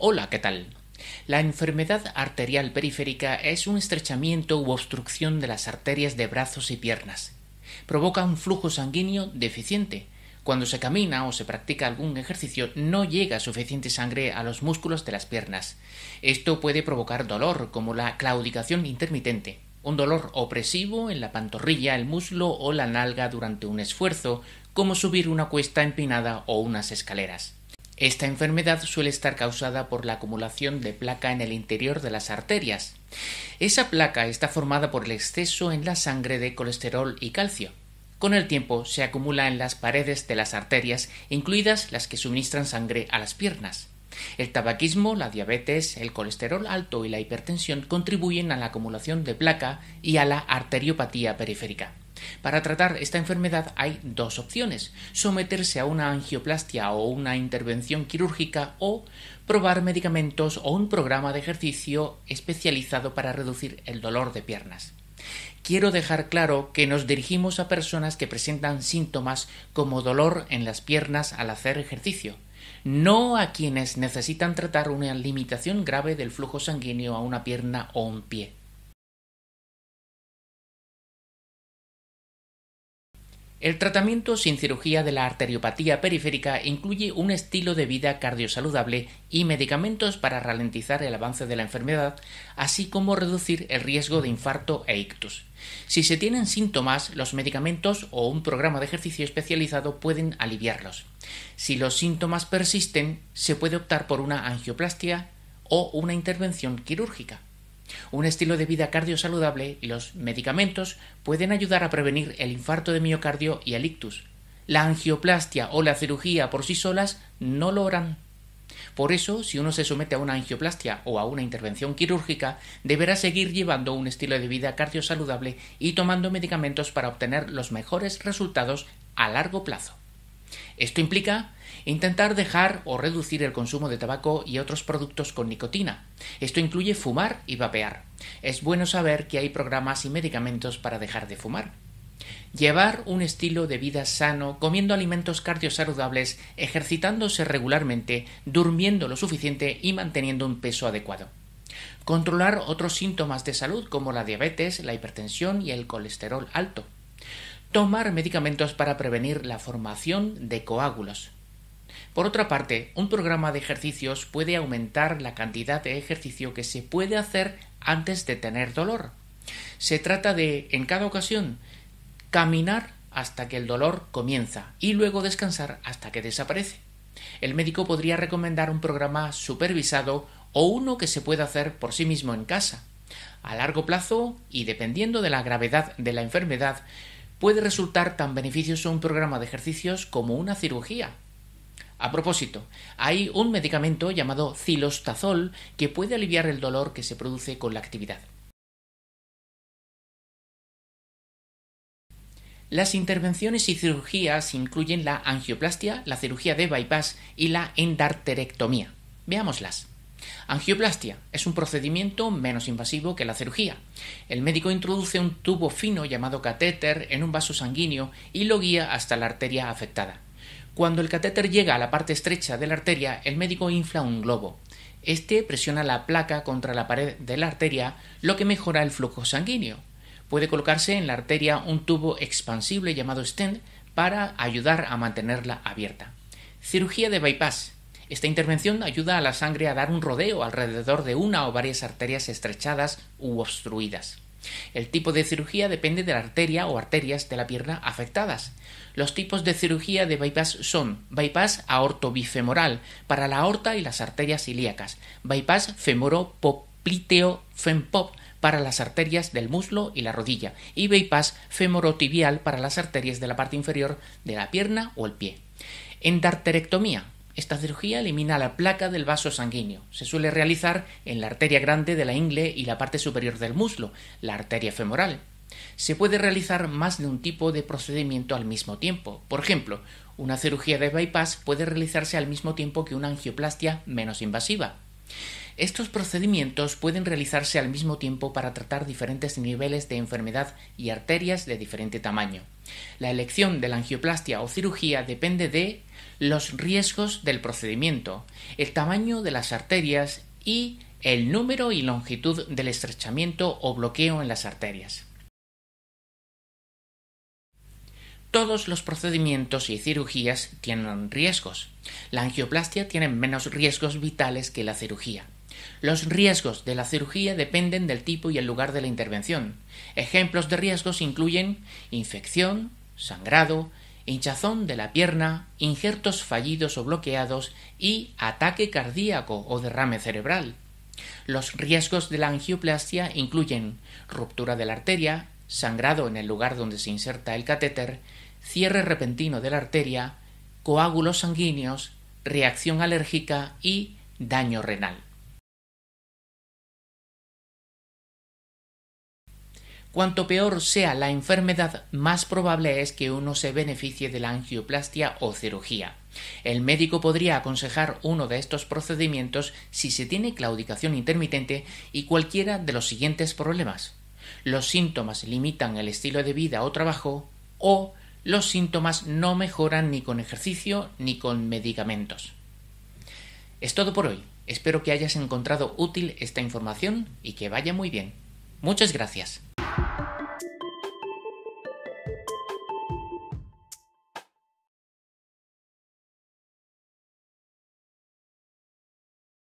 Hola, ¿qué tal? La enfermedad arterial periférica es un estrechamiento u obstrucción de las arterias de brazos y piernas. Provoca un flujo sanguíneo deficiente. Cuando se camina o se practica algún ejercicio no llega suficiente sangre a los músculos de las piernas. Esto puede provocar dolor como la claudicación intermitente, un dolor opresivo en la pantorrilla, el muslo o la nalga durante un esfuerzo, como subir una cuesta empinada o unas escaleras. Esta enfermedad suele estar causada por la acumulación de placa en el interior de las arterias. Esa placa está formada por el exceso en la sangre de colesterol y calcio. Con el tiempo se acumula en las paredes de las arterias, incluidas las que suministran sangre a las piernas. El tabaquismo, la diabetes, el colesterol alto y la hipertensión contribuyen a la acumulación de placa y a la arteriopatía periférica. Para tratar esta enfermedad hay dos opciones, someterse a una angioplastia o una intervención quirúrgica o probar medicamentos o un programa de ejercicio especializado para reducir el dolor de piernas. Quiero dejar claro que nos dirigimos a personas que presentan síntomas como dolor en las piernas al hacer ejercicio, no a quienes necesitan tratar una limitación grave del flujo sanguíneo a una pierna o un pie. El tratamiento sin cirugía de la arteriopatía periférica incluye un estilo de vida cardiosaludable y medicamentos para ralentizar el avance de la enfermedad, así como reducir el riesgo de infarto e ictus. Si se tienen síntomas, los medicamentos o un programa de ejercicio especializado pueden aliviarlos. Si los síntomas persisten, se puede optar por una angioplastia o una intervención quirúrgica. Un estilo de vida cardiosaludable y los medicamentos pueden ayudar a prevenir el infarto de miocardio y el ictus. La angioplastia o la cirugía por sí solas no lo harán. Por eso, si uno se somete a una angioplastia o a una intervención quirúrgica, deberá seguir llevando un estilo de vida cardiosaludable y tomando medicamentos para obtener los mejores resultados a largo plazo. Esto implica Intentar dejar o reducir el consumo de tabaco y otros productos con nicotina. Esto incluye fumar y vapear. Es bueno saber que hay programas y medicamentos para dejar de fumar. Llevar un estilo de vida sano, comiendo alimentos cardiosaludables, ejercitándose regularmente, durmiendo lo suficiente y manteniendo un peso adecuado. Controlar otros síntomas de salud como la diabetes, la hipertensión y el colesterol alto. Tomar medicamentos para prevenir la formación de coágulos. Por otra parte, un programa de ejercicios puede aumentar la cantidad de ejercicio que se puede hacer antes de tener dolor. Se trata de, en cada ocasión, caminar hasta que el dolor comienza y luego descansar hasta que desaparece. El médico podría recomendar un programa supervisado o uno que se pueda hacer por sí mismo en casa. A largo plazo, y dependiendo de la gravedad de la enfermedad, puede resultar tan beneficioso un programa de ejercicios como una cirugía, a propósito, hay un medicamento llamado cilostazol que puede aliviar el dolor que se produce con la actividad. Las intervenciones y cirugías incluyen la angioplastia, la cirugía de bypass y la endarterectomía. Veámoslas. Angioplastia es un procedimiento menos invasivo que la cirugía. El médico introduce un tubo fino llamado catéter en un vaso sanguíneo y lo guía hasta la arteria afectada. Cuando el catéter llega a la parte estrecha de la arteria, el médico infla un globo. Este presiona la placa contra la pared de la arteria, lo que mejora el flujo sanguíneo. Puede colocarse en la arteria un tubo expansible llamado stent para ayudar a mantenerla abierta. Cirugía de bypass. Esta intervención ayuda a la sangre a dar un rodeo alrededor de una o varias arterias estrechadas u obstruidas. El tipo de cirugía depende de la arteria o arterias de la pierna afectadas. Los tipos de cirugía de bypass son bypass aorto-bifemoral, para la aorta y las arterias ilíacas, bypass femoropopliteo fempop para las arterias del muslo y la rodilla y bypass femorotibial para las arterias de la parte inferior de la pierna o el pie. Endarterectomía esta cirugía elimina la placa del vaso sanguíneo. Se suele realizar en la arteria grande de la ingle y la parte superior del muslo, la arteria femoral. Se puede realizar más de un tipo de procedimiento al mismo tiempo. Por ejemplo, una cirugía de bypass puede realizarse al mismo tiempo que una angioplastia menos invasiva. Estos procedimientos pueden realizarse al mismo tiempo para tratar diferentes niveles de enfermedad y arterias de diferente tamaño. La elección de la angioplastia o cirugía depende de los riesgos del procedimiento, el tamaño de las arterias y el número y longitud del estrechamiento o bloqueo en las arterias. Todos los procedimientos y cirugías tienen riesgos. La angioplastia tiene menos riesgos vitales que la cirugía. Los riesgos de la cirugía dependen del tipo y el lugar de la intervención. Ejemplos de riesgos incluyen infección, sangrado, hinchazón de la pierna, injertos fallidos o bloqueados y ataque cardíaco o derrame cerebral. Los riesgos de la angioplastia incluyen ruptura de la arteria, sangrado en el lugar donde se inserta el catéter, cierre repentino de la arteria, coágulos sanguíneos, reacción alérgica y daño renal. Cuanto peor sea la enfermedad, más probable es que uno se beneficie de la angioplastia o cirugía. El médico podría aconsejar uno de estos procedimientos si se tiene claudicación intermitente y cualquiera de los siguientes problemas. Los síntomas limitan el estilo de vida o trabajo o los síntomas no mejoran ni con ejercicio ni con medicamentos. Es todo por hoy. Espero que hayas encontrado útil esta información y que vaya muy bien. Muchas gracias.